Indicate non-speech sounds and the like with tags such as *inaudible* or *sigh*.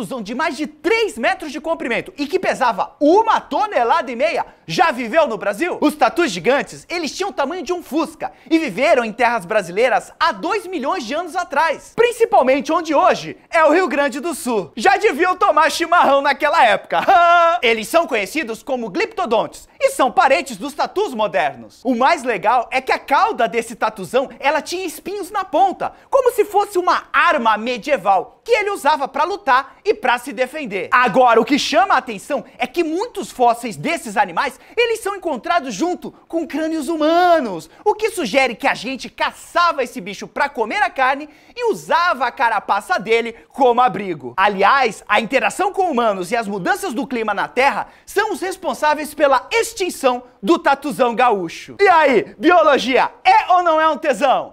Jetson de mais de 3 metros de comprimento e que pesava uma tonelada e meia já viveu no Brasil? Os tatus gigantes, eles tinham o tamanho de um fusca e viveram em terras brasileiras há 2 milhões de anos atrás, principalmente onde hoje é o Rio Grande do Sul. Já deviam tomar chimarrão naquela época. *laughs* eles são conhecidos como gliptodontes que são parentes dos tatus modernos. O mais legal é que a cauda desse tatuzão, ela tinha espinhos na ponta, como se fosse uma arma medieval que ele usava para lutar e para se defender. Agora, o que chama a atenção é que muitos fósseis desses animais, eles são encontrados junto com crânios humanos, o que sugere que a gente caçava esse bicho para comer a carne e usava a carapaça dele como abrigo. Aliás, a interação com humanos e as mudanças do clima na Terra são os responsáveis pela extinção do tatuzão gaúcho. E aí, biologia é ou não é um tesão?